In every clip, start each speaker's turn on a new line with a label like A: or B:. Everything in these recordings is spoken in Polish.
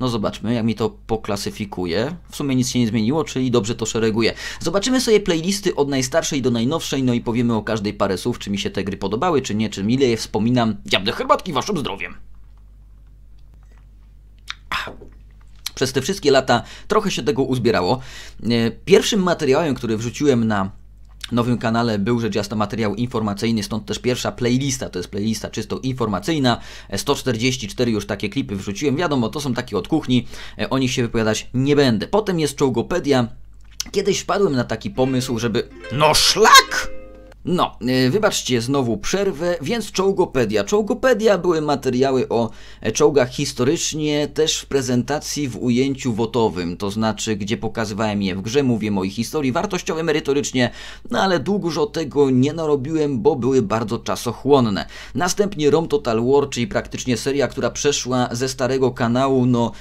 A: No zobaczmy, jak mi to poklasyfikuje. W sumie nic się nie zmieniło, czyli dobrze to szereguje. Zobaczymy sobie playlisty od najstarszej do najnowszej, no i powiemy o każdej parę słów, czy mi się te gry podobały, czy nie, czy ile je wspominam. Dziabne herbatki waszym zdrowiem! Przez te wszystkie lata trochę się tego uzbierało. E, pierwszym materiałem, który wrzuciłem na nowym kanale był rzecz jasna materiał informacyjny, stąd też pierwsza playlista, to jest playlista czysto informacyjna, 144 e, już takie klipy wrzuciłem, wiadomo, to są takie od kuchni, e, o nich się wypowiadać nie będę. Potem jest czołgopedia, kiedyś wpadłem na taki pomysł, żeby... No szlak! No, e, wybaczcie znowu przerwę, więc czołgopedia. Czołgopedia były materiały o czołgach historycznie, też w prezentacji w ujęciu wotowym, to znaczy, gdzie pokazywałem je w grze, mówię mojej historii, wartościowe merytorycznie, no ale dużo tego nie narobiłem, bo były bardzo czasochłonne. Następnie Rom Total War, czyli praktycznie seria, która przeszła ze starego kanału, no...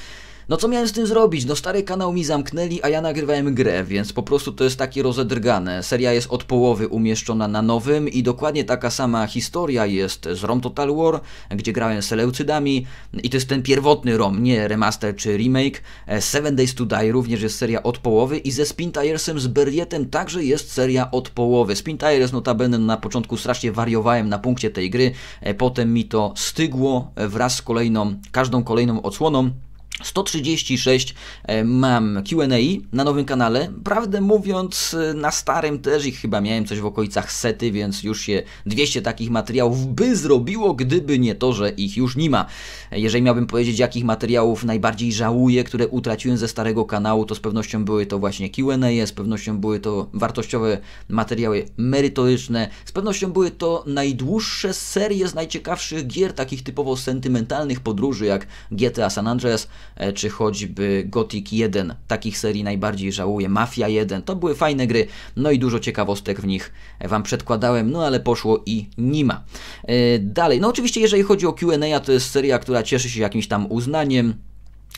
A: No co miałem z tym zrobić? No stary kanał mi zamknęli, a ja nagrywałem grę, więc po prostu to jest takie rozedrgane. Seria jest od połowy umieszczona na nowym i dokładnie taka sama historia jest z ROM Total War, gdzie grałem Seleucydami i to jest ten pierwotny ROM, nie remaster czy remake. E, Seven Days to Die również jest seria od połowy i ze Spin Tiresem z Berlietem także jest seria od połowy. Spin Tires notabene na początku strasznie wariowałem na punkcie tej gry, e, potem mi to stygło e, wraz z kolejną, każdą kolejną odsłoną. 136 e, mam QA na nowym kanale. Prawdę mówiąc, e, na starym też ich chyba miałem coś w okolicach sety, więc już się 200 takich materiałów by zrobiło, gdyby nie to, że ich już nie ma. E, jeżeli miałbym powiedzieć, jakich materiałów najbardziej żałuję, które utraciłem ze starego kanału, to z pewnością były to właśnie QA, z pewnością były to wartościowe materiały merytoryczne, z pewnością były to najdłuższe serie z najciekawszych gier, takich typowo sentymentalnych podróży jak GTA San Andreas. E, czy choćby Gothic 1. Takich serii najbardziej żałuję. Mafia 1. To były fajne gry, no i dużo ciekawostek w nich Wam przedkładałem, no ale poszło i nie ma. E, dalej, no oczywiście jeżeli chodzi o Q&A, to jest seria, która cieszy się jakimś tam uznaniem.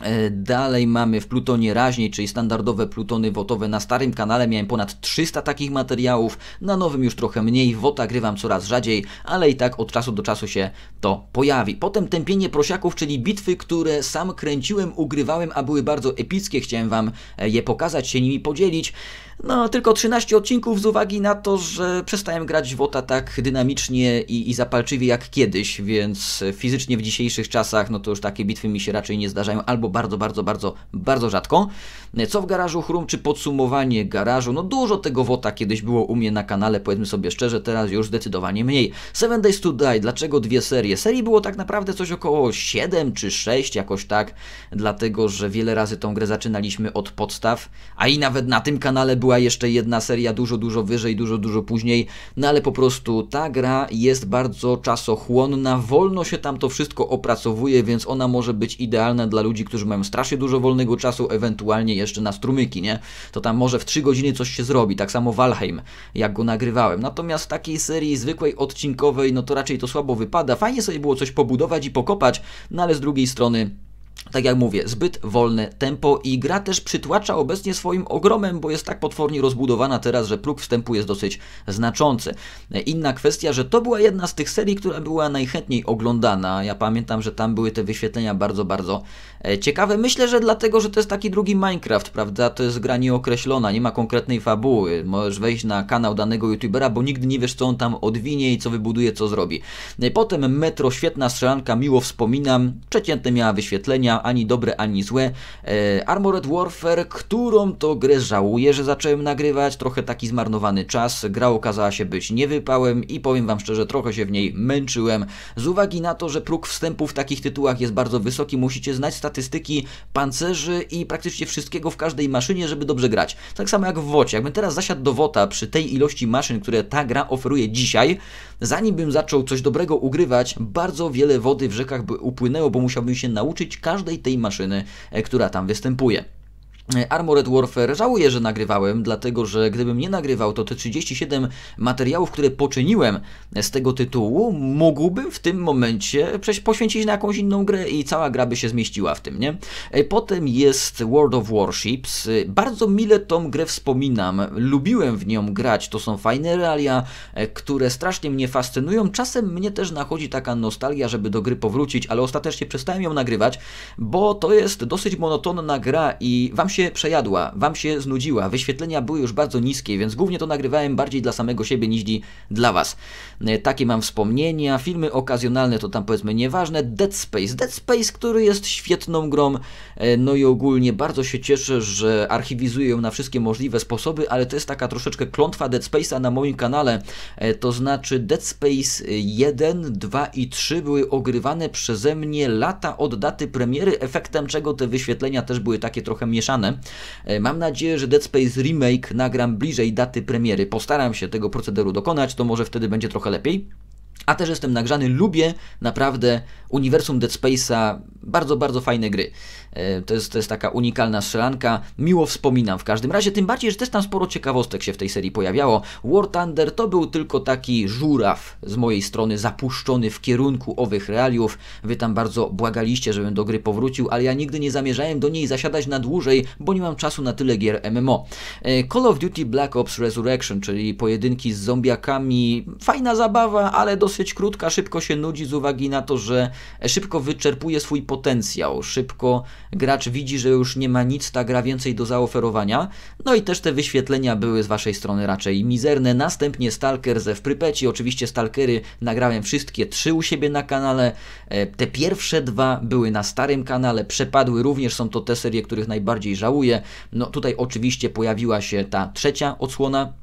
A: E, dalej mamy w plutonie raźniej, czyli standardowe plutony wotowe. Na starym kanale miałem ponad 300 takich materiałów, na nowym już trochę mniej. Wota grywam coraz rzadziej, ale i tak od czasu do czasu się to pojawi. Potem tępienie prosiaków, czyli bitwy, które sam kręciłem, ugrywałem, a były bardzo epickie. Chciałem Wam e, je pokazać, się nimi podzielić. No, tylko 13 odcinków z uwagi na to, że przestałem grać Wota tak dynamicznie i, i zapalczywie jak kiedyś, więc fizycznie w dzisiejszych czasach, no to już takie bitwy mi się raczej nie zdarzają, albo bardzo, bardzo, bardzo, bardzo rzadko. Co w garażu chrum, czy podsumowanie garażu? No dużo tego wota kiedyś było u mnie na kanale, powiedzmy sobie szczerze, teraz już zdecydowanie mniej. Seven Days to Die, dlaczego dwie serie? Serii było tak naprawdę coś około 7 czy 6, jakoś tak, dlatego że wiele razy tą grę zaczynaliśmy od podstaw, a i nawet na tym kanale była jeszcze jedna seria dużo, dużo wyżej, dużo, dużo później, no ale po prostu ta gra jest bardzo czasochłonna, wolno się tam to wszystko opracowuje, więc ona może być idealna dla ludzi, którzy którzy mają strasznie dużo wolnego czasu, ewentualnie jeszcze na strumyki, nie? To tam może w 3 godziny coś się zrobi, tak samo Valheim, jak go nagrywałem. Natomiast w takiej serii zwykłej, odcinkowej, no to raczej to słabo wypada. Fajnie sobie było coś pobudować i pokopać, no ale z drugiej strony tak jak mówię, zbyt wolne tempo i gra też przytłacza obecnie swoim ogromem, bo jest tak potwornie rozbudowana teraz, że próg wstępu jest dosyć znaczący. Inna kwestia, że to była jedna z tych serii, która była najchętniej oglądana. Ja pamiętam, że tam były te wyświetlenia bardzo, bardzo E, ciekawe. Myślę, że dlatego, że to jest taki drugi Minecraft, prawda? To jest gra nieokreślona, nie ma konkretnej fabuły. Możesz wejść na kanał danego youtubera, bo nigdy nie wiesz, co on tam odwinie i co wybuduje, co zrobi. E, potem Metro, świetna strzelanka, miło wspominam. Przeciętne miała wyświetlenia, ani dobre, ani złe. E, Armored Warfare, którą to grę żałuję, że zacząłem nagrywać. Trochę taki zmarnowany czas. Gra okazała się być niewypałem i powiem Wam szczerze, trochę się w niej męczyłem. Z uwagi na to, że próg wstępu w takich tytułach jest bardzo wysoki, musicie znać statystyki pancerzy i praktycznie wszystkiego w każdej maszynie, żeby dobrze grać. Tak samo jak w wodzie. Jakbym teraz zasiadł do WOTA przy tej ilości maszyn, które ta gra oferuje dzisiaj, zanim bym zaczął coś dobrego ugrywać, bardzo wiele wody w rzekach by upłynęło, bo musiałbym się nauczyć każdej tej maszyny, e, która tam występuje. E, Armored Warfare. Żałuję, że nagrywałem, dlatego że gdybym nie nagrywał, to te 37 materiałów, które poczyniłem z tego tytułu, mógłbym w tym momencie poświęcić na jakąś inną grę i cała gra by się zmieściła w tym, nie? E, potem jest World of Warships. E, bardzo mile tą grę wspominam. Lubiłem w nią grać. To są fajne realia, które strasznie mnie fascynują. Czasem mnie też nachodzi taka nostalgia, żeby do gry powrócić, ale ostatecznie przestałem ją nagrywać, bo to jest dosyć monotonna gra i wam się się przejadła, wam się znudziła, wyświetlenia były już bardzo niskie, więc głównie to nagrywałem bardziej dla samego siebie niż dla was. E, takie mam wspomnienia, filmy okazjonalne to tam powiedzmy nieważne, Dead Space, Dead Space, który jest świetną grą, e, no i ogólnie bardzo się cieszę, że archiwizuję ją na wszystkie możliwe sposoby, ale to jest taka troszeczkę klątwa Dead Space'a na moim kanale, e, to znaczy Dead Space 1, 2 i 3 były ogrywane przeze mnie lata od daty premiery, efektem czego te wyświetlenia też były takie trochę mieszane, E, mam nadzieję, że Dead Space Remake nagram bliżej daty premiery. Postaram się tego procederu dokonać, to może wtedy będzie trochę lepiej. A też jestem nagrzany, lubię naprawdę uniwersum Dead Space'a, bardzo, bardzo fajne gry. E, to jest, to jest taka unikalna strzelanka. Miło wspominam w każdym razie, tym bardziej, że też tam sporo ciekawostek się w tej serii pojawiało. War Thunder to był tylko taki żuraw z mojej strony zapuszczony w kierunku owych realiów. Wy tam bardzo błagaliście, żebym do gry powrócił, ale ja nigdy nie zamierzałem do niej zasiadać na dłużej, bo nie mam czasu na tyle gier MMO. E, Call of Duty Black Ops Resurrection, czyli pojedynki z zombiakami. Fajna zabawa, ale dosyć krótka, szybko się nudzi z uwagi na to, że szybko wyczerpuje swój potencjał, szybko gracz widzi, że już nie ma nic ta gra więcej do zaoferowania, no i też te wyświetlenia były z waszej strony raczej mizerne. Następnie Stalker ze w Prypeci, oczywiście Stalkery nagrałem wszystkie trzy u siebie na kanale, e, te pierwsze dwa były na starym kanale, przepadły również, są to te serie, których najbardziej żałuję. No tutaj oczywiście pojawiła się ta trzecia odsłona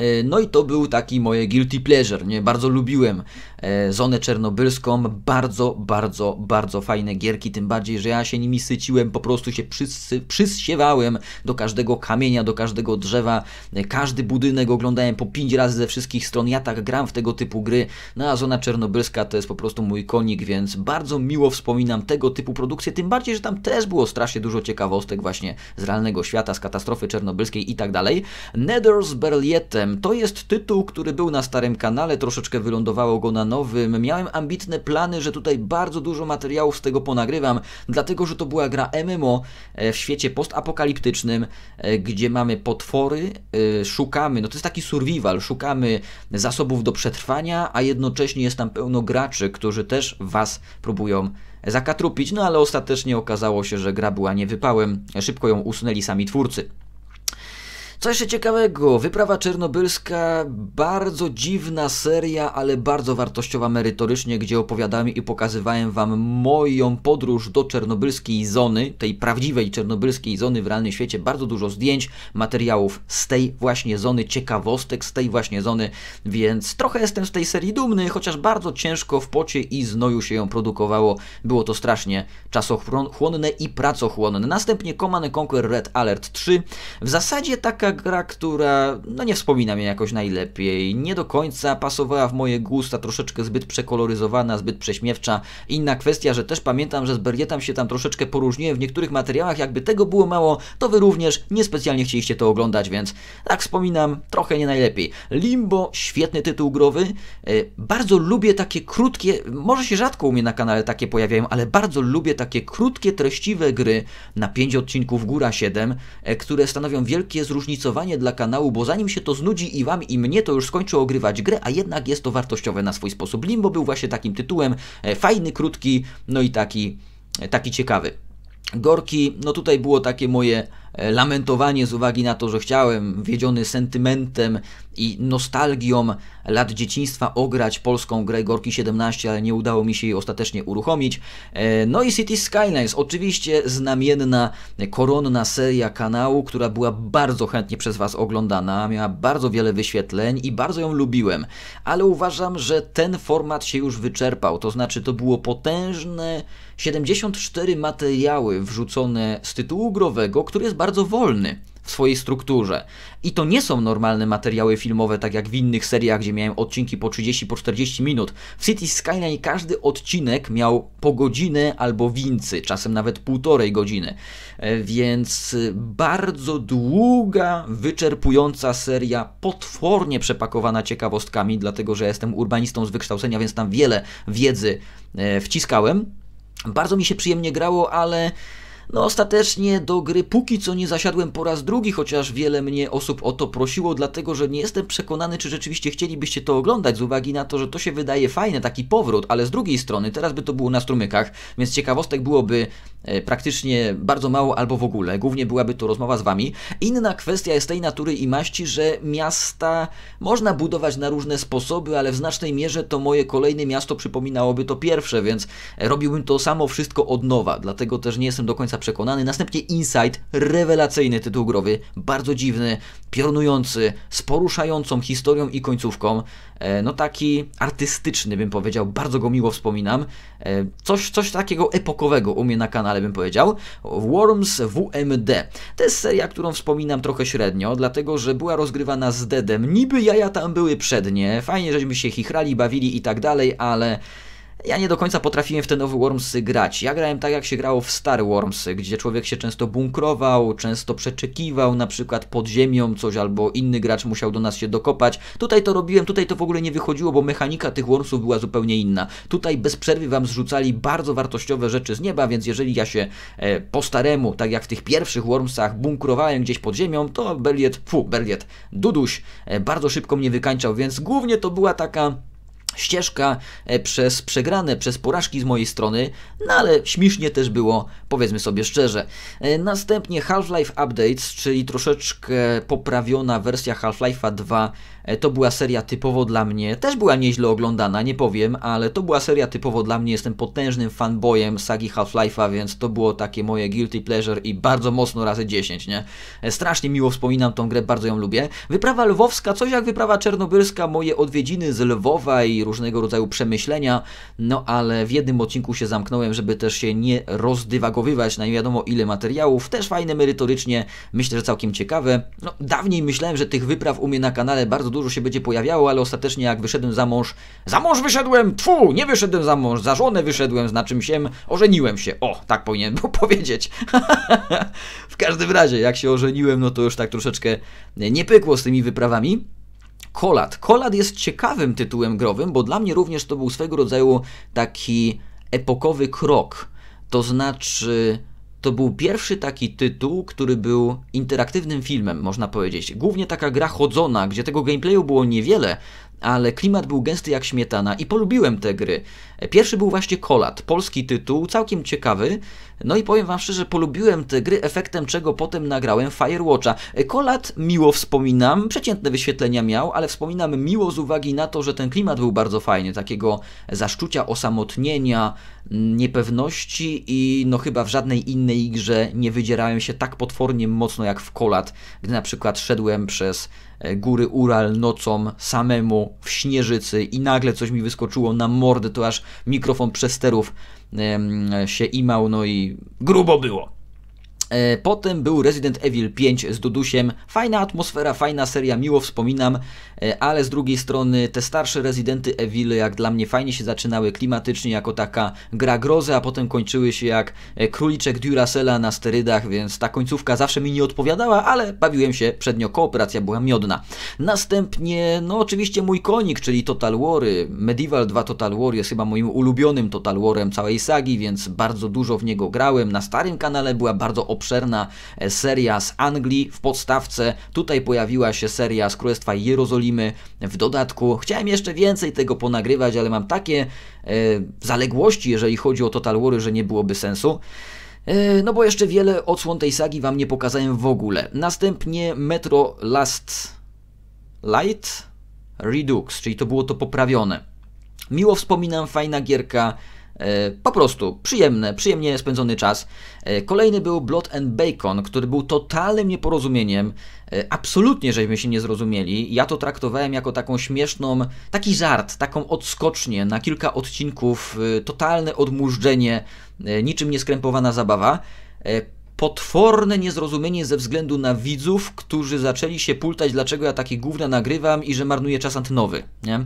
A: E, no i to był taki moje guilty pleasure, nie? Bardzo lubiłem e, Zonę Czernobylską, bardzo, bardzo, bardzo fajne gierki, tym bardziej, że ja się nimi syciłem, po prostu się przysy, przysiewałem do każdego kamienia, do każdego drzewa, e, każdy budynek oglądałem po 5 razy ze wszystkich stron, ja tak gram w tego typu gry, no a Zona Czernobylska to jest po prostu mój konik, więc bardzo miło wspominam tego typu produkcje, tym bardziej, że tam też było strasznie dużo ciekawostek właśnie z realnego świata, z katastrofy czernobylskiej i tak dalej. Nether z Berlietem to jest tytuł, który był na starym kanale, troszeczkę wylądowało go na nowym. Miałem ambitne plany, że tutaj bardzo dużo materiałów z tego ponagrywam, dlatego że to była gra MMO e, w świecie postapokaliptycznym, e, gdzie mamy potwory, e, szukamy, no to jest taki survival, szukamy zasobów do przetrwania, a jednocześnie jest tam pełno graczy, którzy też Was próbują zakatrupić, no ale ostatecznie okazało się, że gra była niewypałem, szybko ją usunęli sami twórcy. Co jeszcze ciekawego, Wyprawa Czernobylska, bardzo dziwna seria, ale bardzo wartościowa merytorycznie, gdzie opowiadałem i pokazywałem Wam moją podróż do czernobylskiej zony, tej prawdziwej czernobylskiej zony w realnym świecie, bardzo dużo zdjęć, materiałów z tej właśnie zony, ciekawostek z tej właśnie zony, więc trochę jestem z tej serii dumny, chociaż bardzo ciężko w pocie i znoju się ją produkowało, było to strasznie czasochłonne i pracochłonne. Następnie Command Conquer Red Alert 3, w zasadzie taka gra, która no nie wspomina mnie jakoś najlepiej, nie do końca pasowała w moje gusta, troszeczkę zbyt przekoloryzowana, zbyt prześmiewcza. Inna kwestia, że też pamiętam, że z Berietem się tam troszeczkę poróżniłem w niektórych materiałach, jakby tego było mało, to wy również niespecjalnie chcieliście to oglądać, więc tak wspominam, trochę nie najlepiej. Limbo, świetny tytuł growy, e, bardzo lubię takie krótkie, może się rzadko u mnie na kanale takie pojawiają, ale bardzo lubię takie krótkie, treściwe gry na 5 odcinków, góra 7, e, które stanowią wielkie zróżnicowanie dla kanału, bo zanim się to znudzi i wam i mnie, to już skończę ogrywać grę, a jednak jest to wartościowe na swój sposób. Limbo był właśnie takim tytułem, e, fajny, krótki, no i taki, e, taki ciekawy. Gorki, no tutaj było takie moje E, lamentowanie z uwagi na to, że chciałem, wiedziony sentymentem i nostalgią lat dzieciństwa, ograć polską grę Gorki 17, ale nie udało mi się jej ostatecznie uruchomić. E, no i City Skylines, oczywiście znamienna, koronna seria kanału, która była bardzo chętnie przez Was oglądana, miała bardzo wiele wyświetleń i bardzo ją lubiłem, ale uważam, że ten format się już wyczerpał, to znaczy to było potężne 74 materiały wrzucone z tytułu growego, który jest bardzo wolny w swojej strukturze. I to nie są normalne materiały filmowe, tak jak w innych seriach, gdzie miałem odcinki po 30, po 40 minut. W City Skyline każdy odcinek miał po godzinę albo więcej, czasem nawet półtorej godziny. E, więc y, bardzo długa, wyczerpująca seria, potwornie przepakowana ciekawostkami, dlatego że jestem urbanistą z wykształcenia, więc tam wiele wiedzy e, wciskałem. Bardzo mi się przyjemnie grało, ale no ostatecznie do gry póki co nie zasiadłem po raz drugi, chociaż wiele mnie osób o to prosiło, dlatego że nie jestem przekonany, czy rzeczywiście chcielibyście to oglądać, z uwagi na to, że to się wydaje fajne, taki powrót, ale z drugiej strony teraz by to było na strumykach, więc ciekawostek byłoby e, praktycznie bardzo mało albo w ogóle. Głównie byłaby to rozmowa z Wami. Inna kwestia jest tej natury i maści, że miasta można budować na różne sposoby, ale w znacznej mierze to moje kolejne miasto przypominałoby to pierwsze, więc e, robiłbym to samo wszystko od nowa, dlatego też nie jestem do końca przekonany. Następnie insight, rewelacyjny tytuł growy, bardzo dziwny, piorunujący, z poruszającą historią i końcówką. E, no taki artystyczny bym powiedział, bardzo go miło wspominam. E, coś, coś takiego epokowego u mnie na kanale bym powiedział. Worms WMD. To jest seria, którą wspominam trochę średnio, dlatego że była rozgrywana z Dedem. Niby jaja tam były przednie, fajnie żeśmy się chichrali, bawili i tak dalej, ale... Ja nie do końca potrafiłem w te nowe Wormsy grać. Ja grałem tak, jak się grało w Star Wormsy, gdzie człowiek się często bunkrował, często przeczekiwał, na przykład pod ziemią coś, albo inny gracz musiał do nas się dokopać. Tutaj to robiłem, tutaj to w ogóle nie wychodziło, bo mechanika tych Wormsów była zupełnie inna. Tutaj bez przerwy Wam zrzucali bardzo wartościowe rzeczy z nieba, więc jeżeli ja się e, po staremu, tak jak w tych pierwszych Wormsach, bunkrowałem gdzieś pod ziemią, to Berliet, fu, Berliet, Duduś e, bardzo szybko mnie wykańczał, więc głównie to była taka ścieżka e, przez przegrane, przez porażki z mojej strony, no ale śmiesznie też było, powiedzmy sobie szczerze. E, następnie Half-Life Updates, czyli troszeczkę poprawiona wersja Half-Life'a 2 E, to była seria typowo dla mnie, też była nieźle oglądana, nie powiem, ale to była seria typowo dla mnie, jestem potężnym fanboyem sagi Half-Life'a, więc to było takie moje guilty pleasure i bardzo mocno razy 10, nie? E, strasznie miło wspominam tą grę, bardzo ją lubię. Wyprawa lwowska, coś jak wyprawa czernobylska, moje odwiedziny z Lwowa i różnego rodzaju przemyślenia, no ale w jednym odcinku się zamknąłem, żeby też się nie rozdywagowywać na nie wiadomo ile materiałów, też fajne merytorycznie, myślę, że całkiem ciekawe. No, dawniej myślałem, że tych wypraw u mnie na kanale bardzo dużo dużo się będzie pojawiało, ale ostatecznie jak wyszedłem za mąż, za mąż wyszedłem, tfu, nie wyszedłem za mąż, za żonę wyszedłem, z czym się, ożeniłem się. O, tak powinienem był powiedzieć. w każdym razie, jak się ożeniłem, no to już tak troszeczkę nie pykło z tymi wyprawami. Kolad. Kolad jest ciekawym tytułem growym, bo dla mnie również to był swego rodzaju taki epokowy krok. To znaczy to był pierwszy taki tytuł, który był interaktywnym filmem, można powiedzieć. Głównie taka gra chodzona, gdzie tego gameplayu było niewiele, ale klimat był gęsty jak śmietana i polubiłem te gry. Pierwszy był właśnie Kolat, polski tytuł, całkiem ciekawy. No i powiem Wam szczerze, polubiłem te gry, efektem czego potem nagrałem Firewatcha. Kolat miło wspominam, przeciętne wyświetlenia miał, ale wspominam miło z uwagi na to, że ten klimat był bardzo fajny, takiego zaszczucia, osamotnienia, niepewności i no chyba w żadnej innej grze nie wydzierałem się tak potwornie mocno jak w Kolat, gdy na przykład szedłem przez E, góry Ural nocą, samemu, w śnieżycy i nagle coś mi wyskoczyło na mordę, to aż mikrofon przesterów się imał, no i grubo było. E, potem był Resident Evil 5 z Dudusiem. Fajna atmosfera, fajna seria, miło wspominam, e, ale z drugiej strony te starsze Residenty Evil jak dla mnie fajnie się zaczynały klimatycznie jako taka gra grozy, a potem kończyły się jak e, króliczek Duracella na sterydach, więc ta końcówka zawsze mi nie odpowiadała, ale bawiłem się przednio, kooperacja była miodna. Następnie, no oczywiście mój konik, czyli Total War, Medieval 2 Total War jest chyba moim ulubionym Total Warem całej sagi, więc bardzo dużo w niego grałem. Na starym kanale była bardzo obszerna e, seria z Anglii w podstawce. Tutaj pojawiła się seria z Królestwa Jerozolimy w dodatku. Chciałem jeszcze więcej tego ponagrywać, ale mam takie e, zaległości, jeżeli chodzi o Total War, że nie byłoby sensu. E, no bo jeszcze wiele odsłon tej sagi Wam nie pokazałem w ogóle. Następnie Metro Last Light Redux, czyli to było to poprawione. Miło wspominam, fajna gierka. E, po prostu przyjemne, przyjemnie spędzony czas. E, kolejny był Blood and Bacon, który był totalnym nieporozumieniem. E, absolutnie żeśmy się nie zrozumieli. Ja to traktowałem jako taką śmieszną, taki żart, taką odskocznię na kilka odcinków, totalne odmurzdzenie, niczym nieskrępowana zabawa potworne niezrozumienie ze względu na widzów, którzy zaczęli się pultać, dlaczego ja taki główny nagrywam i że marnuję czas antenowy, nie?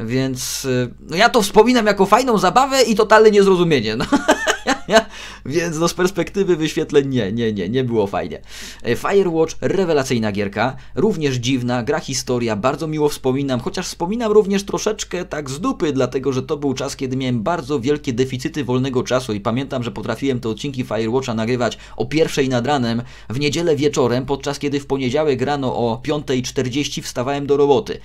A: Więc y, no ja to wspominam jako fajną zabawę i totalne niezrozumienie. No. wyświetlania, więc no z perspektywy wyświetleń nie, nie, nie, nie było fajnie. E, Firewatch, rewelacyjna gierka, również dziwna, gra historia, bardzo miło wspominam, chociaż wspominam również troszeczkę tak z dupy, dlatego że to był czas, kiedy miałem bardzo wielkie deficyty wolnego czasu i pamiętam, że potrafiłem te odcinki Firewatcha nagrywać o pierwszej nad ranem, w niedzielę wieczorem, podczas kiedy w poniedziałek rano o 5.40 wstawałem do roboty.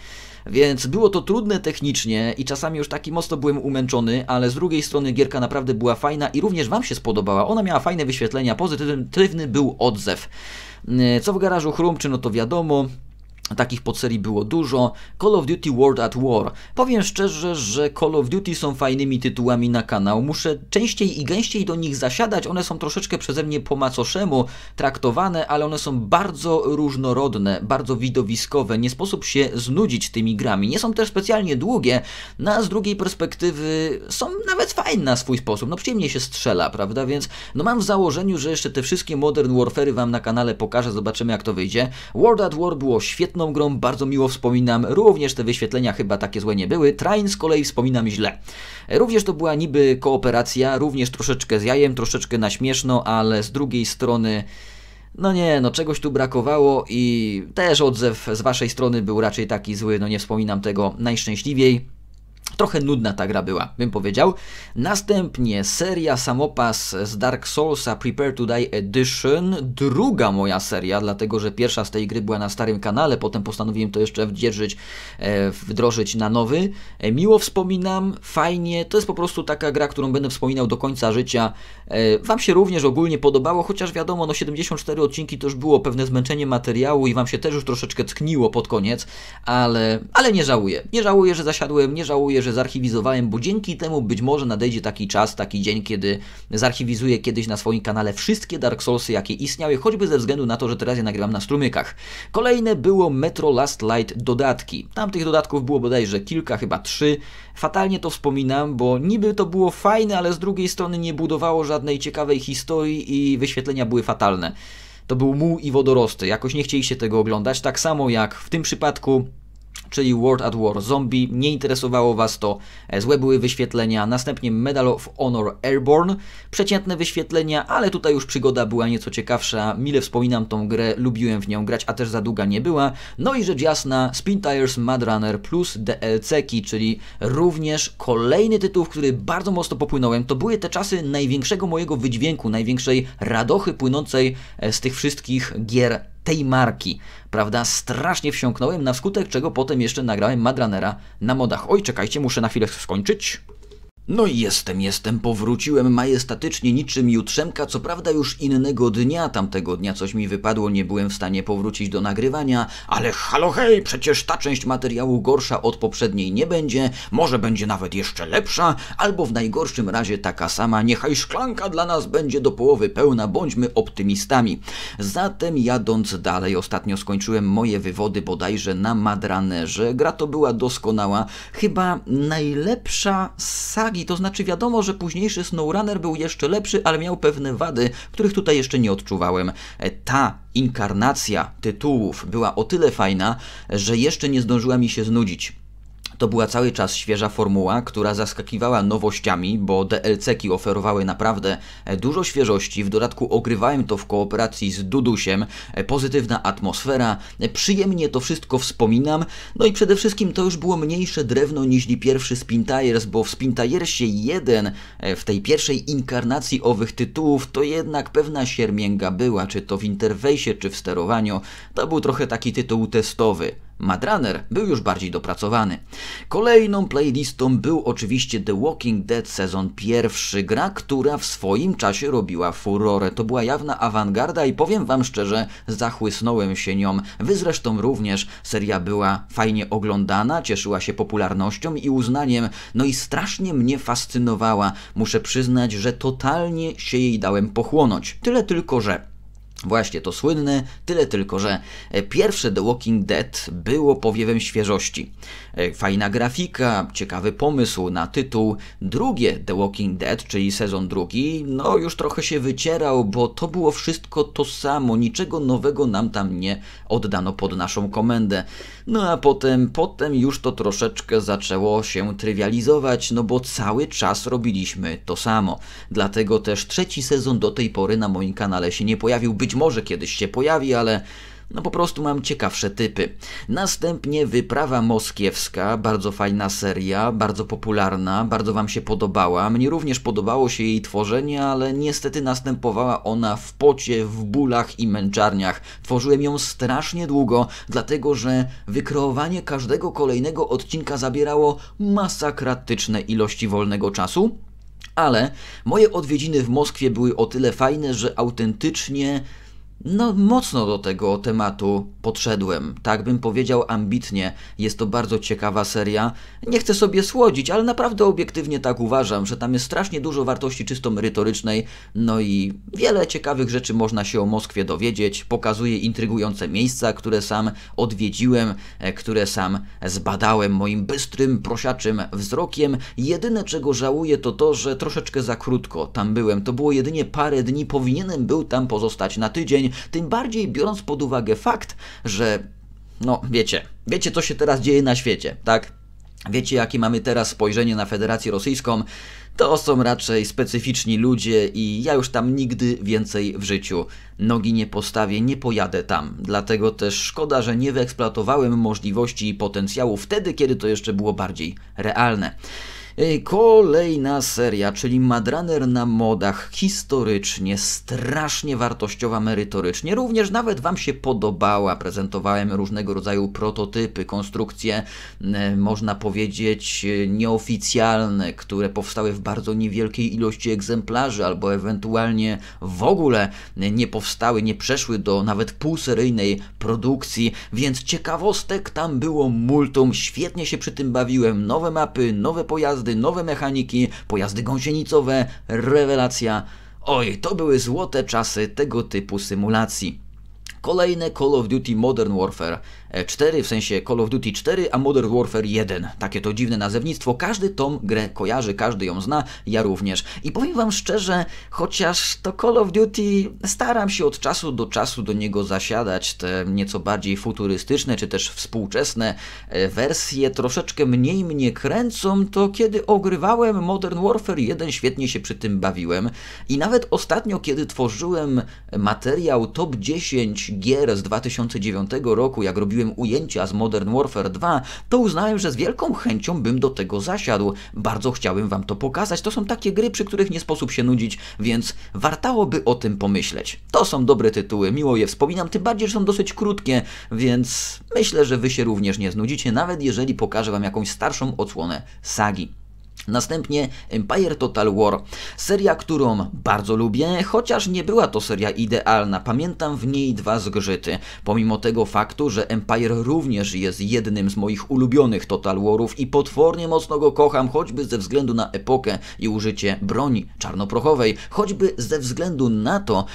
A: Więc było to trudne technicznie i czasami już taki mocno byłem umęczony, ale z drugiej strony gierka naprawdę była fajna i również Wam się spodobała. Ona miała fajne wyświetlenia, pozytywny był odzew. Co w garażu chrumczy, no to wiadomo. Takich podserii było dużo. Call of Duty World at War. Powiem szczerze, że Call of Duty są fajnymi tytułami na kanał. Muszę częściej i gęściej do nich zasiadać. One są troszeczkę przeze mnie po macoszemu traktowane, ale one są bardzo różnorodne, bardzo widowiskowe. Nie sposób się znudzić tymi grami. Nie są też specjalnie długie, no a z drugiej perspektywy są nawet fajne na swój sposób. No przyjemnie się strzela, prawda? Więc no mam w założeniu, że jeszcze te wszystkie Modern Warfare'y Wam na kanale pokażę. Zobaczymy jak to wyjdzie. World at War było świetne świetną grą, bardzo miło wspominam. Również te wyświetlenia chyba takie złe nie były. Train z kolei wspominam źle. E, również to była niby kooperacja, również troszeczkę z jajem, troszeczkę na śmieszno, ale z drugiej strony... No nie, no czegoś tu brakowało i też odzew z waszej strony był raczej taki zły, no nie wspominam tego najszczęśliwiej. Trochę nudna ta gra była, bym powiedział. Następnie seria Samopas z Dark Soulsa Prepare to Die Edition. Druga moja seria, dlatego że pierwsza z tej gry była na starym kanale, potem postanowiłem to jeszcze wdzierżyć, e, wdrożyć na nowy. E, miło wspominam, fajnie. To jest po prostu taka gra, którą będę wspominał do końca życia. E, wam się również ogólnie podobało, chociaż wiadomo, no 74 odcinki to już było pewne zmęczenie materiału i Wam się też już troszeczkę tkniło pod koniec, ale, ale nie żałuję. Nie żałuję, że zasiadłem, nie żałuję, że zarchiwizowałem, bo dzięki temu być może nadejdzie taki czas, taki dzień, kiedy zarchiwizuję kiedyś na swoim kanale wszystkie Dark Soulsy, jakie istniały, choćby ze względu na to, że teraz je nagrywam na strumykach. Kolejne było Metro Last Light dodatki. Tam tych dodatków było bodajże kilka, chyba trzy. Fatalnie to wspominam, bo niby to było fajne, ale z drugiej strony nie budowało żadnej ciekawej historii i wyświetlenia były fatalne. To był muł i wodorosty. Jakoś nie chcieliście tego oglądać. Tak samo jak w tym przypadku czyli World at War Zombie. Nie interesowało Was to, e, złe były wyświetlenia, następnie Medal of Honor Airborne, przeciętne wyświetlenia, ale tutaj już przygoda była nieco ciekawsza, mile wspominam tą grę, lubiłem w nią grać, a też za długa nie była. No i rzecz jasna, Spin Tires Mad Runner plus DLC, czyli również kolejny tytuł, w który bardzo mocno popłynąłem. To były te czasy największego mojego wydźwięku, największej radochy płynącej e, z tych wszystkich gier tej marki, prawda? Strasznie wsiąknąłem, na skutek czego potem jeszcze nagrałem Madranera na modach. Oj, czekajcie, muszę na chwilę skończyć. No i jestem, jestem, powróciłem majestatycznie niczym jutrzemka, co prawda już innego dnia, tamtego dnia coś mi wypadło, nie byłem w stanie powrócić do nagrywania, ale halo hej, przecież ta część materiału gorsza od poprzedniej nie będzie, może będzie nawet jeszcze lepsza, albo w najgorszym razie taka sama, niechaj szklanka dla nas będzie do połowy pełna, bądźmy optymistami. Zatem jadąc dalej, ostatnio skończyłem moje wywody bodajże na Madranerze, gra to była doskonała, chyba najlepsza saga uwagi, to znaczy wiadomo, że późniejszy SnowRunner był jeszcze lepszy, ale miał pewne wady, których tutaj jeszcze nie odczuwałem. E, ta inkarnacja tytułów była o tyle fajna, że jeszcze nie zdążyła mi się znudzić. To była cały czas świeża formuła, która zaskakiwała nowościami, bo DLC-ki oferowały naprawdę e, dużo świeżości, w dodatku ogrywałem to w kooperacji z Dudusiem, e, pozytywna atmosfera, e, przyjemnie to wszystko wspominam, no i przede wszystkim to już było mniejsze drewno niż pierwszy Spin bo w Spin 1, w tej pierwszej inkarnacji owych tytułów, to jednak pewna siermięga była, czy to w interfejsie, czy w sterowaniu, to był trochę taki tytuł testowy. Madrunner był już bardziej dopracowany. Kolejną playlistą był oczywiście The Walking Dead sezon pierwszy, gra, która w swoim czasie robiła furorę. To była jawna awangarda i powiem wam szczerze, zachłysnąłem się nią. Wy zresztą również. Seria była fajnie oglądana, cieszyła się popularnością i uznaniem, no i strasznie mnie fascynowała. Muszę przyznać, że totalnie się jej dałem pochłonąć. Tyle tylko, że Właśnie to słynne, tyle tylko, że e, pierwsze The Walking Dead było powiewem świeżości. E, fajna grafika, ciekawy pomysł na tytuł. Drugie The Walking Dead, czyli sezon drugi, no już trochę się wycierał, bo to było wszystko to samo, niczego nowego nam tam nie oddano pod naszą komendę. No a potem, potem już to troszeczkę zaczęło się trywializować, no bo cały czas robiliśmy to samo. Dlatego też trzeci sezon do tej pory na moim kanale się nie pojawił, być może kiedyś się pojawi, ale no po prostu mam ciekawsze typy. Następnie Wyprawa Moskiewska, bardzo fajna seria, bardzo popularna, bardzo Wam się podobała. Mnie również podobało się jej tworzenie, ale niestety następowała ona w pocie, w bólach i męczarniach. Tworzyłem ją strasznie długo, dlatego że wykreowanie każdego kolejnego odcinka zabierało masakratyczne ilości wolnego czasu. Ale moje odwiedziny w Moskwie były o tyle fajne, że autentycznie no, mocno do tego tematu podszedłem. Tak bym powiedział ambitnie. Jest to bardzo ciekawa seria. Nie chcę sobie słodzić, ale naprawdę obiektywnie tak uważam, że tam jest strasznie dużo wartości czysto merytorycznej. No i wiele ciekawych rzeczy można się o Moskwie dowiedzieć. Pokazuje intrygujące miejsca, które sam odwiedziłem, e, które sam zbadałem moim bystrym, prosiaczym wzrokiem. Jedyne czego żałuję to to, że troszeczkę za krótko tam byłem. To było jedynie parę dni. Powinienem był tam pozostać na tydzień tym bardziej biorąc pod uwagę fakt, że no wiecie, wiecie co się teraz dzieje na świecie, tak? Wiecie, jakie mamy teraz spojrzenie na Federację Rosyjską? To są raczej specyficzni ludzie i ja już tam nigdy więcej w życiu nogi nie postawię, nie pojadę tam. Dlatego też szkoda, że nie wyeksploatowałem możliwości i potencjału wtedy, kiedy to jeszcze było bardziej realne. Y, kolejna seria, czyli Madraner na modach, historycznie, strasznie wartościowa merytorycznie, również nawet Wam się podobała. Prezentowałem różnego rodzaju prototypy, konstrukcje, y, można powiedzieć, y, nieoficjalne, które powstały w bardzo niewielkiej ilości egzemplarzy, albo ewentualnie w ogóle nie powstały, nie przeszły do nawet półseryjnej produkcji, więc ciekawostek tam było multum, świetnie się przy tym bawiłem, nowe mapy, nowe pojazdy, pojazdy, nowe mechaniki, pojazdy gąsienicowe, rewelacja. Oj, to były złote czasy tego typu symulacji. Kolejne Call of Duty Modern Warfare. 4, w sensie Call of Duty 4, a Modern Warfare 1. Takie to dziwne nazewnictwo. Każdy tą grę kojarzy, każdy ją zna, ja również. I powiem Wam szczerze, chociaż to Call of Duty staram się od czasu do czasu do niego zasiadać, te nieco bardziej futurystyczne czy też współczesne e, wersje troszeczkę mniej mnie kręcą, to kiedy ogrywałem Modern Warfare 1, świetnie się przy tym bawiłem. I nawet ostatnio, kiedy tworzyłem materiał Top 10 gier z 2009 roku, jak robiłem ujęcia z Modern Warfare 2, to uznałem, że z wielką chęcią bym do tego zasiadł. Bardzo chciałem wam to pokazać. To są takie gry, przy których nie sposób się nudzić, więc wartałoby o tym pomyśleć. To są dobre tytuły, miło je wspominam, tym bardziej, że są dosyć krótkie, więc myślę, że wy się również nie znudzicie, nawet jeżeli pokażę wam jakąś starszą odsłonę sagi. Następnie Empire Total War, seria, którą bardzo lubię, chociaż nie była to seria idealna, pamiętam w niej dwa zgrzyty. Pomimo tego faktu, że Empire również jest jednym z moich ulubionych Total Warów i potwornie mocno go kocham, choćby ze względu na epokę i użycie broni czarnoprochowej, choćby ze względu na to,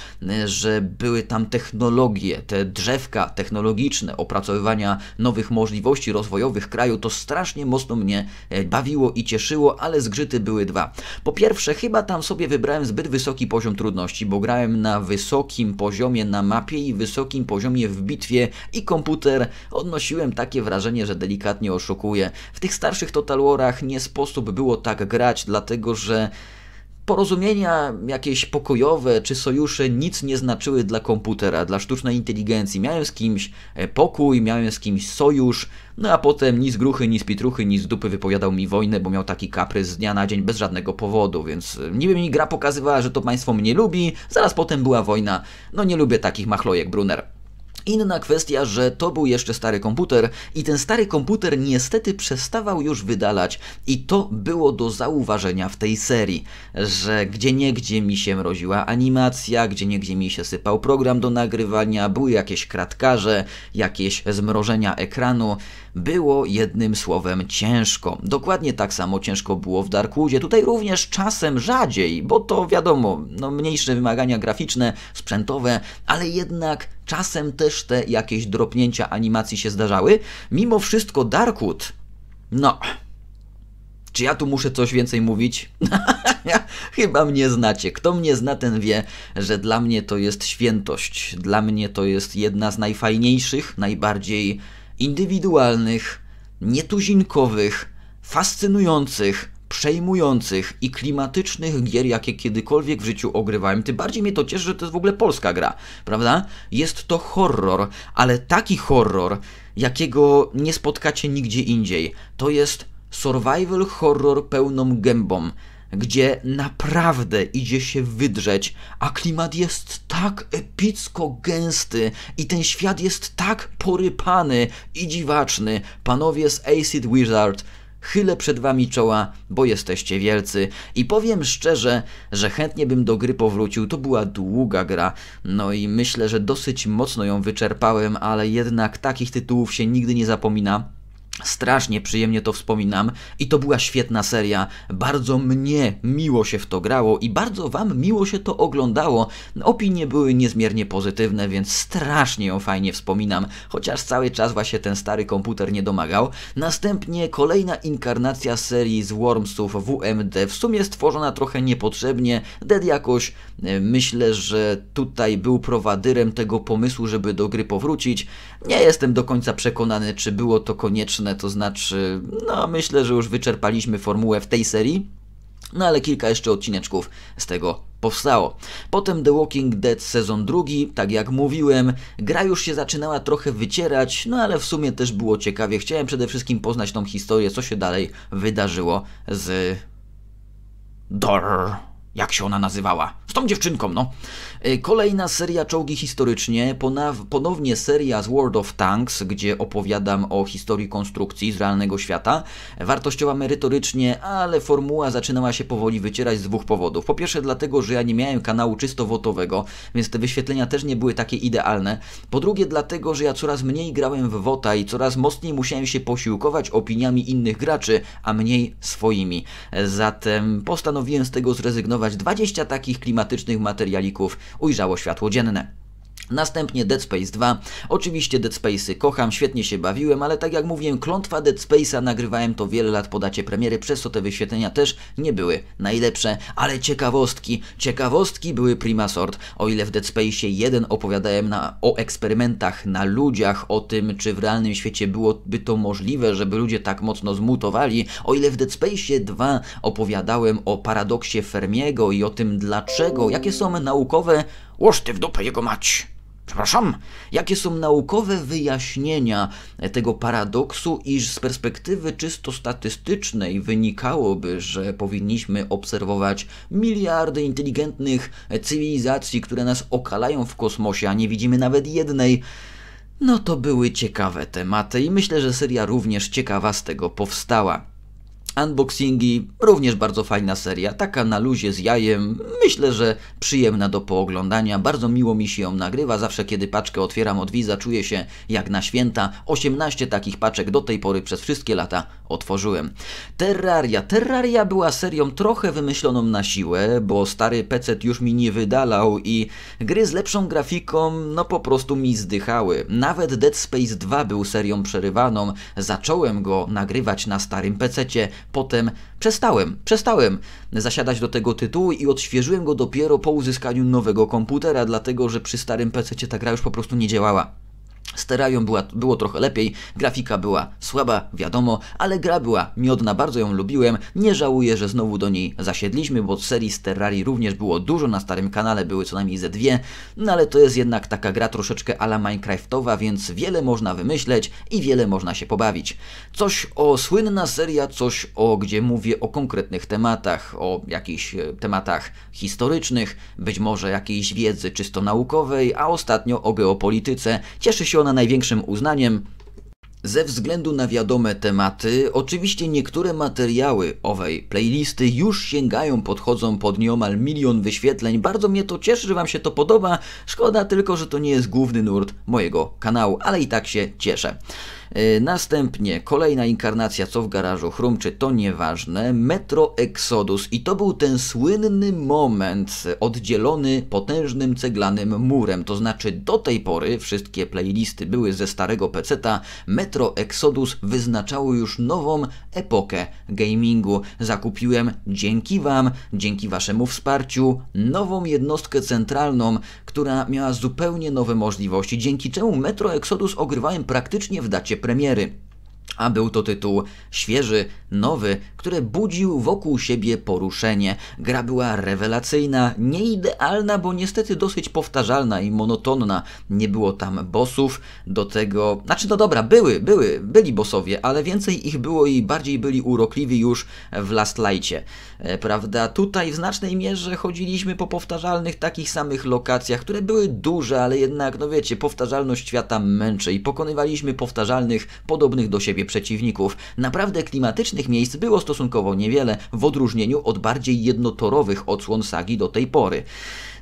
A: że były tam technologie, te drzewka technologiczne, opracowywania nowych możliwości rozwojowych kraju, to strasznie mocno mnie e, bawiło i cieszyło, ale zgrzyty były dwa. Po pierwsze, chyba tam sobie wybrałem zbyt wysoki poziom trudności, bo grałem na wysokim poziomie na mapie i wysokim poziomie w bitwie i komputer. Odnosiłem takie wrażenie, że delikatnie oszukuje. W tych starszych Total Warach nie sposób było tak grać, dlatego że porozumienia jakieś pokojowe czy sojusze nic nie znaczyły dla komputera, dla sztucznej inteligencji. Miałem z kimś e, pokój, miałem z kimś sojusz, no a potem nic gruchy, nic pitruchy, nic dupy wypowiadał mi wojnę, bo miał taki kaprys z dnia na dzień bez żadnego powodu, więc e, niby mi gra pokazywała, że to państwo mnie lubi, zaraz potem była wojna. No nie lubię takich machlojek, Brunner. Inna kwestia, że to był jeszcze stary komputer i ten stary komputer niestety przestawał już wydalać i to było do zauważenia w tej serii, że gdzie niegdzie mi się mroziła animacja, gdzie niegdzie mi się sypał program do nagrywania, były jakieś kratkarze, jakieś zmrożenia ekranu było jednym słowem ciężko. Dokładnie tak samo ciężko było w Darkwoodzie, tutaj również czasem rzadziej, bo to wiadomo, no, mniejsze wymagania graficzne, sprzętowe, ale jednak czasem też te jakieś dropnięcia animacji się zdarzały. Mimo wszystko Darkwood, no... Czy ja tu muszę coś więcej mówić? Chyba mnie znacie. Kto mnie zna, ten wie, że dla mnie to jest świętość. Dla mnie to jest jedna z najfajniejszych, najbardziej indywidualnych, nietuzinkowych, fascynujących, przejmujących i klimatycznych gier, jakie kiedykolwiek w życiu ogrywałem. Tym bardziej mnie to cieszy, że to jest w ogóle polska gra, prawda? Jest to horror, ale taki horror, jakiego nie spotkacie nigdzie indziej. To jest survival horror pełną gębą gdzie naprawdę idzie się wydrzeć, a klimat jest tak epicko gęsty i ten świat jest tak porypany i dziwaczny. Panowie z Acid Wizard, chylę przed wami czoła, bo jesteście wielcy. I powiem szczerze, że chętnie bym do gry powrócił. To była długa gra, no i myślę, że dosyć mocno ją wyczerpałem, ale jednak takich tytułów się nigdy nie zapomina. Strasznie przyjemnie to wspominam i to była świetna seria. Bardzo mnie miło się w to grało i bardzo Wam miło się to oglądało. Opinie były niezmiernie pozytywne, więc strasznie ją fajnie wspominam, chociaż cały czas właśnie ten stary komputer nie domagał. Następnie kolejna inkarnacja serii z Wormsów WMD, w sumie stworzona trochę niepotrzebnie. Dead jakoś e, myślę, że tutaj był prowadyrem tego pomysłu, żeby do gry powrócić. Nie jestem do końca przekonany, czy było to konieczne, to znaczy, no myślę, że już wyczerpaliśmy formułę w tej serii. No ale kilka jeszcze odcineczków z tego powstało. Potem The Walking Dead sezon drugi, tak jak mówiłem, gra już się zaczynała trochę wycierać, no ale w sumie też było ciekawie. Chciałem przede wszystkim poznać tą historię, co się dalej wydarzyło z... Dor jak się ona nazywała, z tą dziewczynką, no. E, kolejna seria Czołgi Historycznie, ponownie seria z World of Tanks, gdzie opowiadam o historii konstrukcji z realnego świata. Wartościowa merytorycznie, ale formuła zaczynała się powoli wycierać z dwóch powodów. Po pierwsze dlatego, że ja nie miałem kanału czysto wotowego, więc te wyświetlenia też nie były takie idealne. Po drugie dlatego, że ja coraz mniej grałem w wota i coraz mocniej musiałem się posiłkować opiniami innych graczy, a mniej swoimi. Zatem postanowiłem z tego zrezygnować 20 takich klimatycznych materialików ujrzało światło dzienne. Następnie Dead Space 2. Oczywiście Dead Space'y kocham, świetnie się bawiłem, ale tak jak mówiłem, klątwa Dead Space'a nagrywałem to wiele lat po dacie premiery, przez co te wyświetlenia też nie były najlepsze, ale ciekawostki, ciekawostki były prima sort. O ile w Dead Space'ie 1 opowiadałem na, o eksperymentach na ludziach, o tym, czy w realnym świecie byłoby to możliwe, żeby ludzie tak mocno zmutowali, o ile w Dead Space'ie 2 opowiadałem o paradoksie Fermiego i o tym dlaczego, jakie są naukowe... Łoż ty w dupę jego mać! Przepraszam, jakie są naukowe wyjaśnienia tego paradoksu, iż z perspektywy czysto statystycznej wynikałoby, że powinniśmy obserwować miliardy inteligentnych cywilizacji, które nas okalają w kosmosie, a nie widzimy nawet jednej? No to były ciekawe tematy i myślę, że seria również ciekawa z tego powstała. Unboxingi, również bardzo fajna seria, taka na luzie z jajem, myślę, że przyjemna do pooglądania, bardzo miło mi się ją nagrywa, zawsze kiedy paczkę otwieram od Visa, czuję się jak na święta, 18 takich paczek do tej pory przez wszystkie lata otworzyłem. Terraria, Terraria była serią trochę wymyśloną na siłę, bo stary PC już mi nie wydalał i gry z lepszą grafiką no po prostu mi zdychały. Nawet Dead Space 2 był serią przerywaną, zacząłem go nagrywać na starym PC, Potem przestałem, przestałem zasiadać do tego tytułu i odświeżyłem go dopiero po uzyskaniu nowego komputera, dlatego że przy starym PC ta gra już po prostu nie działała. Stereo była, było trochę lepiej, grafika była słaba, wiadomo, ale gra była miodna, bardzo ją lubiłem. Nie żałuję, że znowu do niej zasiedliśmy, bo serii z Terrarii również było dużo, na starym kanale były co najmniej ze dwie, no ale to jest jednak taka gra troszeczkę ala Minecraftowa, więc wiele można wymyśleć i wiele można się pobawić. Coś o słynna seria, coś o gdzie mówię o konkretnych tematach, o jakichś e, tematach historycznych, być może jakiejś wiedzy czysto naukowej, a ostatnio o geopolityce. Cieszy się cieszona największym uznaniem ze względu na wiadome tematy, oczywiście niektóre materiały owej playlisty już sięgają, podchodzą pod nieomal milion wyświetleń. Bardzo mnie to cieszy, że Wam się to podoba. Szkoda tylko, że to nie jest główny nurt mojego kanału, ale i tak się cieszę. Y, następnie kolejna inkarnacja Co w garażu chrumczy, to nieważne. Metro Exodus i to był ten słynny moment y, oddzielony potężnym ceglanym murem. To znaczy do tej pory wszystkie playlisty były ze starego peceta. Metro Exodus wyznaczało już nową epokę gamingu. Zakupiłem dzięki Wam, dzięki Waszemu wsparciu, nową jednostkę centralną, która miała zupełnie nowe możliwości, dzięki czemu Metro Exodus ogrywałem praktycznie w dacie premiery a był to tytuł świeży, nowy, który budził wokół siebie poruszenie. Gra była rewelacyjna, nieidealna, bo niestety dosyć powtarzalna i monotonna. Nie było tam bossów, do tego... Znaczy, no dobra, były, były, byli bossowie, ale więcej ich było i bardziej byli urokliwi już w Last Lightie. E, prawda? Tutaj w znacznej mierze chodziliśmy po powtarzalnych takich samych lokacjach, które były duże, ale jednak, no wiecie, powtarzalność świata męczy i pokonywaliśmy powtarzalnych, podobnych do siebie przeciwników. Naprawdę klimatycznych miejsc było stosunkowo niewiele, w odróżnieniu od bardziej jednotorowych odsłon sagi do tej pory.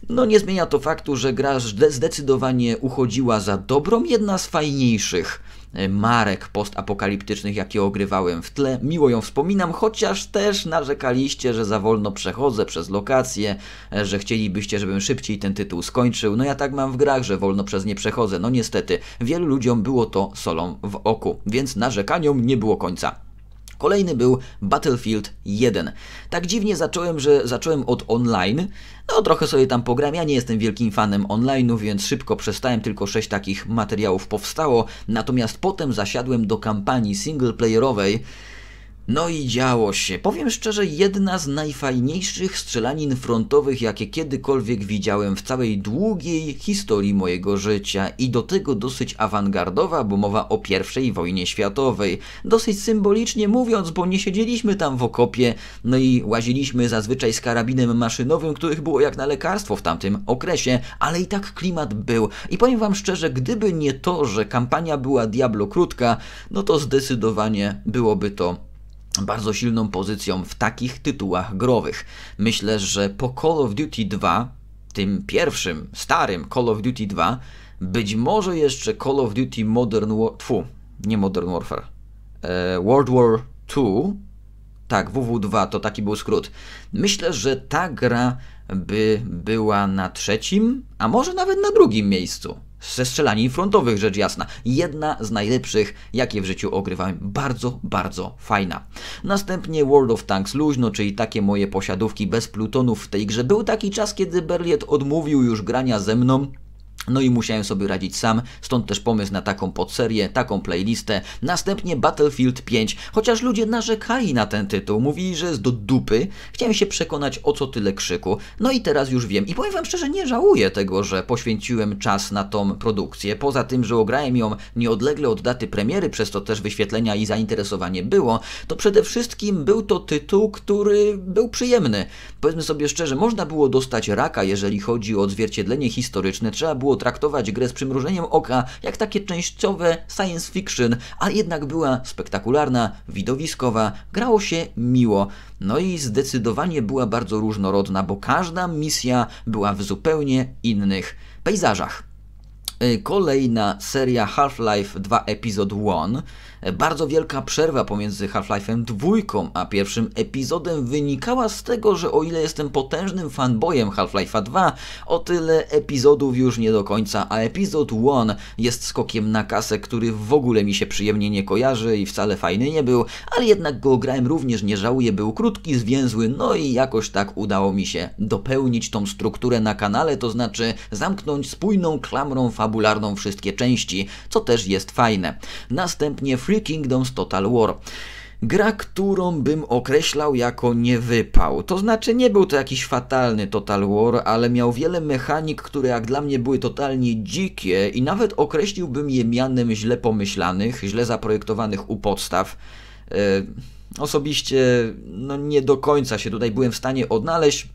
A: No nie zmienia to faktu, że gra zdecydowanie uchodziła za dobrą, jedna z fajniejszych e, marek postapokaliptycznych, jakie ogrywałem w tle. Miło ją wspominam, chociaż też narzekaliście, że za wolno przechodzę przez lokacje, że chcielibyście, żebym szybciej ten tytuł skończył. No ja tak mam w grach, że wolno przez nie przechodzę. No niestety, wielu ludziom było to solą w oku, więc narzekaniom nie było końca. Kolejny był Battlefield 1. Tak dziwnie zacząłem, że zacząłem od online. No trochę sobie tam pogram, ja nie jestem wielkim fanem online'u, więc szybko przestałem, tylko 6 takich materiałów powstało. Natomiast potem zasiadłem do kampanii singleplayerowej, no i działo się. Powiem szczerze, jedna z najfajniejszych strzelanin frontowych, jakie kiedykolwiek widziałem w całej długiej historii mojego życia i do tego dosyć awangardowa, bo mowa o I wojnie światowej. Dosyć symbolicznie mówiąc, bo nie siedzieliśmy tam w okopie, no i łaziliśmy zazwyczaj z karabinem maszynowym, których było jak na lekarstwo w tamtym okresie, ale i tak klimat był. I powiem wam szczerze, gdyby nie to, że kampania była diablo krótka, no to zdecydowanie byłoby to bardzo silną pozycją w takich tytułach growych. Myślę, że po Call of Duty 2, tym pierwszym, starym Call of Duty 2, być może jeszcze Call of Duty Modern War... Tfu, nie Modern Warfare. E, World War II, tak, WW2 to taki był skrót. Myślę, że ta gra by była na trzecim, a może nawet na drugim miejscu ze strzelanin frontowych, rzecz jasna. Jedna z najlepszych, jakie w życiu ogrywałem. Bardzo, bardzo fajna. Następnie World of Tanks luźno, czyli takie moje posiadówki bez plutonów w tej grze. Był taki czas, kiedy Berliet odmówił już grania ze mną, no i musiałem sobie radzić sam, stąd też pomysł na taką podserię, taką playlistę. Następnie Battlefield 5, chociaż ludzie narzekali na ten tytuł, mówili, że jest do dupy. Chciałem się przekonać o co tyle krzyku. No i teraz już wiem. I powiem wam szczerze, nie żałuję tego, że poświęciłem czas na tą produkcję. Poza tym, że ograłem ją nieodlegle od daty premiery, przez to też wyświetlenia i zainteresowanie było, to przede wszystkim był to tytuł, który był przyjemny. Powiedzmy sobie szczerze, można było dostać raka, jeżeli chodzi o odzwierciedlenie historyczne. Trzeba było traktować grę z przymrużeniem oka jak takie częściowe science fiction, a jednak była spektakularna, widowiskowa, grało się miło. No i zdecydowanie była bardzo różnorodna, bo każda misja była w zupełnie innych pejzażach. Y, kolejna seria Half-Life 2 Episode 1 bardzo wielka przerwa pomiędzy Half-Life'em dwójką a pierwszym epizodem wynikała z tego, że o ile jestem potężnym fanboyem Half-Life'a 2, o tyle epizodów już nie do końca, a epizod 1 jest skokiem na kasę, który w ogóle mi się przyjemnie nie kojarzy i wcale fajny nie był, ale jednak go grałem również nie żałuję, był krótki, zwięzły, no i jakoś tak udało mi się dopełnić tą strukturę na kanale, to znaczy zamknąć spójną klamrą fabularną wszystkie części, co też jest fajne. Następnie w Three Kingdoms Total War gra, którą bym określał jako niewypał. To znaczy nie był to jakiś fatalny Total War, ale miał wiele mechanik, które jak dla mnie były totalnie dzikie i nawet określiłbym je mianem źle pomyślanych, źle zaprojektowanych u podstaw. Yy, osobiście no nie do końca się tutaj byłem w stanie odnaleźć.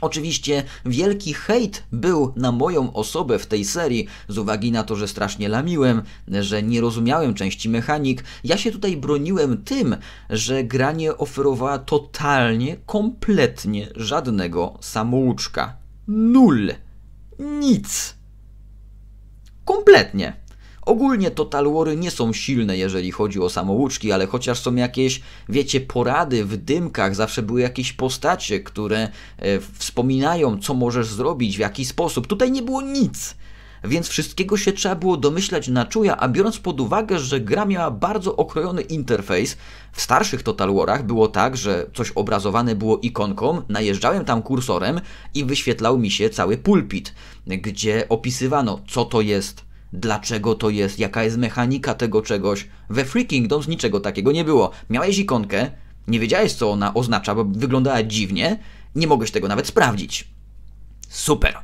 A: Oczywiście wielki hejt był na moją osobę w tej serii, z uwagi na to, że strasznie lamiłem, że nie rozumiałem części mechanik. Ja się tutaj broniłem tym, że granie oferowała totalnie, kompletnie żadnego samouczka. Nul. Nic. Kompletnie. Ogólnie Total Wary nie są silne, jeżeli chodzi o samouczki, ale chociaż są jakieś, wiecie, porady w dymkach, zawsze były jakieś postacie, które e, wspominają, co możesz zrobić, w jaki sposób. Tutaj nie było nic więc wszystkiego się trzeba było domyślać na czuja, a biorąc pod uwagę, że gra miała bardzo okrojony interfejs, w starszych Total Warach było tak, że coś obrazowane było ikonką, najeżdżałem tam kursorem i wyświetlał mi się cały pulpit, gdzie opisywano co to jest dlaczego to jest, jaka jest mechanika tego czegoś. We Free Kingdoms niczego takiego nie było. Miałeś ikonkę, nie wiedziałeś co ona oznacza, bo wyglądała dziwnie, nie mogłeś tego nawet sprawdzić. Super.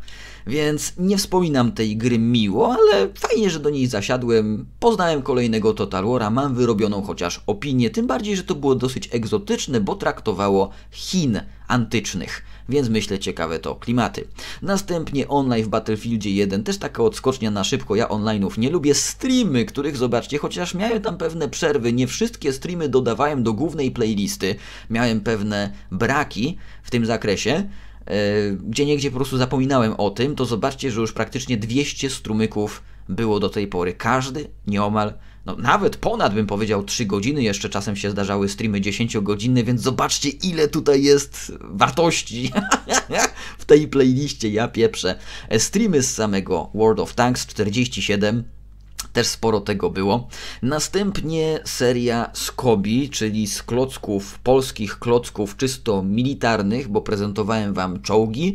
A: Więc nie wspominam tej gry miło, ale fajnie, że do niej zasiadłem. Poznałem kolejnego Total War'a, mam wyrobioną chociaż opinię, tym bardziej, że to było dosyć egzotyczne, bo traktowało Chin antycznych więc myślę ciekawe to klimaty. Następnie online w Battlefieldzie 1, też taka odskocznia na szybko, ja online'ów nie lubię, streamy, których zobaczcie, chociaż miałem tam pewne przerwy, nie wszystkie streamy dodawałem do głównej playlisty, miałem pewne braki w tym zakresie, e, gdzie niegdzie po prostu zapominałem o tym, to zobaczcie, że już praktycznie 200 strumyków było do tej pory. Każdy nieomal no nawet ponad bym powiedział 3 godziny, jeszcze czasem się zdarzały streamy 10-godzinne, więc zobaczcie ile tutaj jest wartości w tej playliście, ja pieprzę. E, streamy z samego World of Tanks 47 też sporo tego było. Następnie seria z Kobi, czyli z klocków, polskich klocków czysto militarnych, bo prezentowałem Wam czołgi.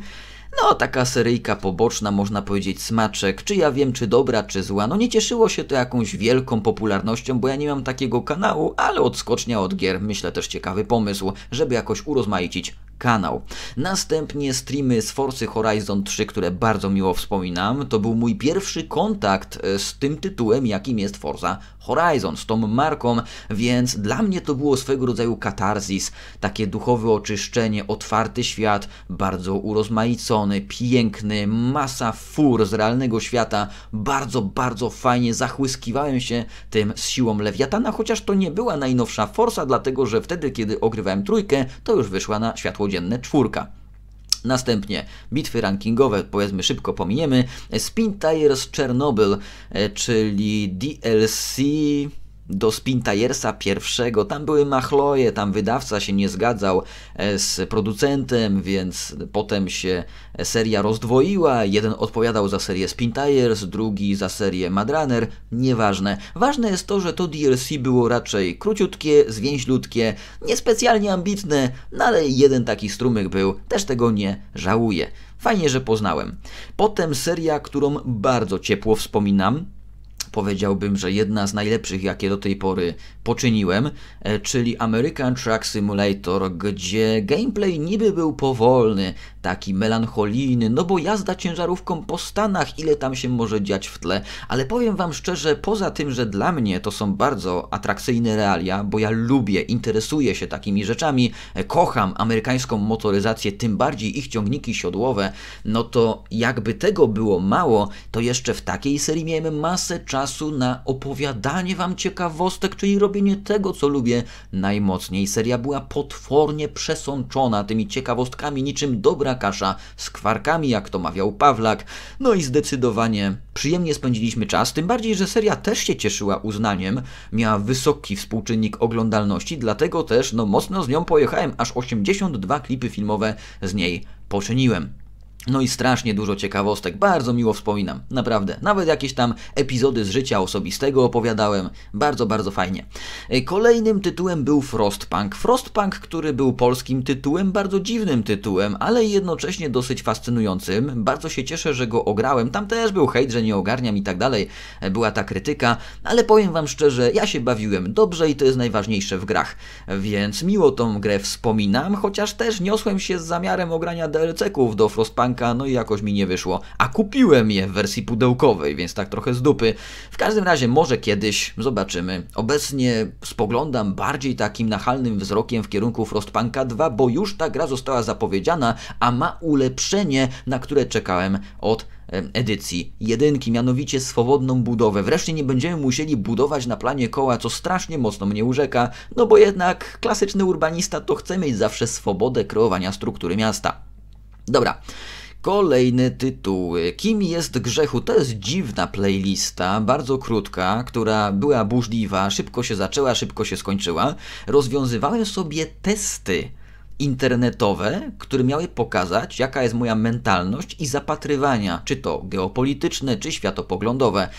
A: No, taka seryjka poboczna, można powiedzieć smaczek, czy ja wiem, czy dobra, czy zła. No nie cieszyło się to jakąś wielką popularnością, bo ja nie mam takiego kanału, ale odskocznia od gier, myślę też ciekawy pomysł, żeby jakoś urozmaicić kanał. Następnie streamy z Forcy Horizon 3, które bardzo miło wspominam. To był mój pierwszy kontakt e, z tym tytułem, jakim jest Forza Horizon, z tą marką, więc dla mnie to było swego rodzaju katarzis, takie duchowe oczyszczenie, otwarty świat, bardzo urozmaicony, piękny, masa fur z realnego świata, bardzo, bardzo fajnie zachłyskiwałem się tym z siłą Lewiatana, chociaż to nie była najnowsza Forza, dlatego że wtedy, kiedy ogrywałem trójkę, to już wyszła na światło całodzienne czwórka. Następnie bitwy rankingowe, powiedzmy szybko pominiemy. Spin Tires Chernobyl, e, czyli DLC do Spintajersa pierwszego. Tam były machloje, tam wydawca się nie zgadzał e, z producentem, więc potem się e, seria rozdwoiła. Jeden odpowiadał za serię Spintajers, drugi za serię Madrunner. Nieważne. Ważne jest to, że to DLC było raczej króciutkie, zwięźlutkie, niespecjalnie ambitne, no ale jeden taki strumyk był. Też tego nie żałuję. Fajnie, że poznałem. Potem seria, którą bardzo ciepło wspominam, powiedziałbym, że jedna z najlepszych, jakie do tej pory poczyniłem, e, czyli American Truck Simulator, gdzie gameplay niby był powolny, taki melancholijny, no bo jazda ciężarówką po Stanach, ile tam się może dziać w tle, ale powiem Wam szczerze, poza tym, że dla mnie to są bardzo atrakcyjne realia, bo ja lubię, interesuję się takimi rzeczami, e, kocham amerykańską motoryzację, tym bardziej ich ciągniki siodłowe, no to jakby tego było mało, to jeszcze w takiej serii miałem masę czasu, czasu na opowiadanie wam ciekawostek, czyli robienie tego, co lubię najmocniej. Seria była potwornie przesączona tymi ciekawostkami, niczym dobra kasza z kwarkami, jak to mawiał Pawlak. No i zdecydowanie przyjemnie spędziliśmy czas, tym bardziej, że seria też się cieszyła uznaniem, miała wysoki współczynnik oglądalności, dlatego też no mocno z nią pojechałem, aż 82 klipy filmowe z niej poczyniłem. No i strasznie dużo ciekawostek, bardzo miło wspominam, naprawdę. Nawet jakieś tam epizody z życia osobistego opowiadałem, bardzo, bardzo fajnie. E, kolejnym tytułem był Frostpunk. Frostpunk, który był polskim tytułem, bardzo dziwnym tytułem, ale jednocześnie dosyć fascynującym. Bardzo się cieszę, że go ograłem. Tam też był hejt, że nie ogarniam i tak dalej. E, była ta krytyka, ale powiem Wam szczerze, ja się bawiłem dobrze i to jest najważniejsze w grach. Więc miło tą grę wspominam, chociaż też niosłem się z zamiarem ogrania DLC-ków do Frostpunk no i jakoś mi nie wyszło. A kupiłem je w wersji pudełkowej, więc tak trochę z dupy. W każdym razie może kiedyś, zobaczymy. Obecnie spoglądam bardziej takim nachalnym wzrokiem w kierunku Frostpunka 2, bo już ta gra została zapowiedziana, a ma ulepszenie, na które czekałem od edycji jedynki, mianowicie swobodną budowę. Wreszcie nie będziemy musieli budować na planie koła, co strasznie mocno mnie urzeka, no bo jednak klasyczny urbanista to chce mieć zawsze swobodę kreowania struktury miasta. Dobra. Kolejne tytuły. Kim jest grzechu? To jest dziwna playlista, bardzo krótka, która była burzliwa, szybko się zaczęła, szybko się skończyła. Rozwiązywałem sobie testy internetowe, które miały pokazać, jaka jest moja mentalność i zapatrywania, czy to geopolityczne, czy światopoglądowe.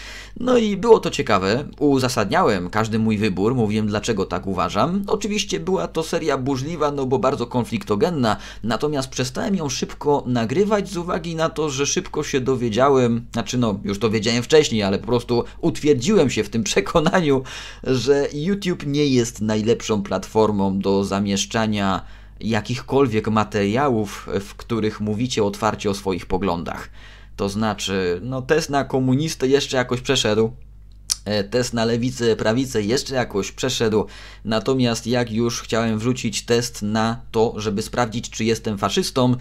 A: No i było to ciekawe, uzasadniałem każdy mój wybór, mówiłem dlaczego tak uważam. Oczywiście była to seria burzliwa, no bo bardzo konfliktogenna, natomiast przestałem ją szybko nagrywać z uwagi na to, że szybko się dowiedziałem, znaczy no już to wiedziałem wcześniej, ale po prostu utwierdziłem się w tym przekonaniu, że YouTube nie jest najlepszą platformą do zamieszczania jakichkolwiek materiałów, w których mówicie otwarcie o swoich poglądach. To znaczy, no test na komunistę jeszcze jakoś przeszedł, e, test na lewicę, prawicę jeszcze jakoś przeszedł, natomiast jak już chciałem wrzucić test na to, żeby sprawdzić, czy jestem faszystą,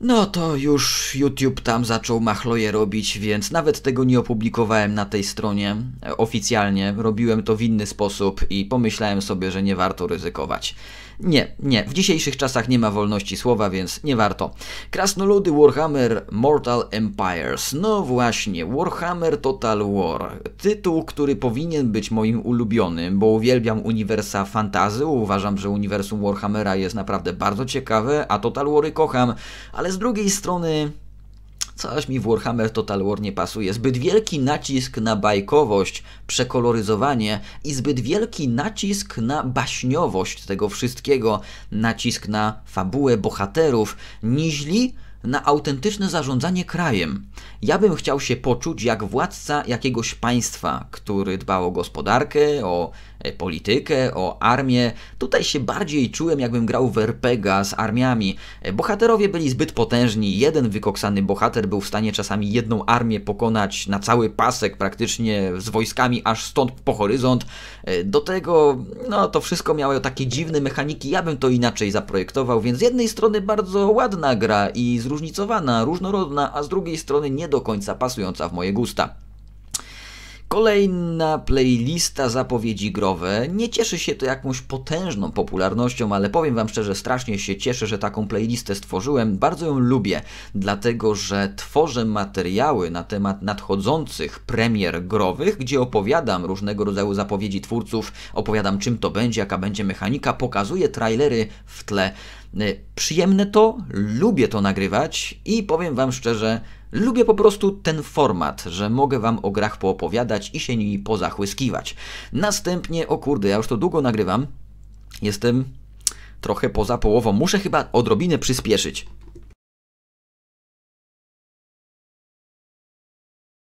A: no to już YouTube tam zaczął machloje robić, więc nawet tego nie opublikowałem na tej stronie e, oficjalnie. Robiłem to w inny sposób i pomyślałem sobie, że nie warto ryzykować. Nie, nie, w dzisiejszych czasach nie ma wolności słowa, więc nie warto. Krasnoludy Warhammer Mortal Empires. No właśnie, Warhammer Total War. Tytuł, który powinien być moim ulubionym, bo uwielbiam uniwersa fantazy, uważam, że uniwersum Warhammera jest naprawdę bardzo ciekawe, a Total Wary kocham, ale z drugiej strony Coś mi w Warhammer Total War nie pasuje. Zbyt wielki nacisk na bajkowość, przekoloryzowanie i zbyt wielki nacisk na baśniowość tego wszystkiego, nacisk na fabułę bohaterów, niźli na autentyczne zarządzanie krajem. Ja bym chciał się poczuć jak władca jakiegoś państwa, który dba o gospodarkę, o e, politykę, o armię. Tutaj się bardziej czułem, jakbym grał w RPG z armiami. E, bohaterowie byli zbyt potężni. Jeden wykoksany bohater był w stanie czasami jedną armię pokonać na cały pasek, praktycznie z wojskami aż stąd po horyzont. E, do tego, no to wszystko miało takie dziwne mechaniki. Ja bym to inaczej zaprojektował, więc z jednej strony bardzo ładna gra i z zróżnicowana, różnorodna, a z drugiej strony nie do końca pasująca w moje gusta. Kolejna playlista zapowiedzi growe. Nie cieszy się to jakąś potężną popularnością, ale powiem Wam szczerze, strasznie się cieszę, że taką playlistę stworzyłem. Bardzo ją lubię, dlatego że tworzę materiały na temat nadchodzących premier growych, gdzie opowiadam różnego rodzaju zapowiedzi twórców, opowiadam czym to będzie, jaka będzie mechanika, pokazuję trailery w tle. Y, przyjemne to, lubię to nagrywać i powiem Wam szczerze, Lubię po prostu ten format, że mogę wam o grach poopowiadać i się nimi pozachłyskiwać. Następnie, o kurde, ja już to długo nagrywam, jestem trochę poza połową, muszę chyba odrobinę przyspieszyć.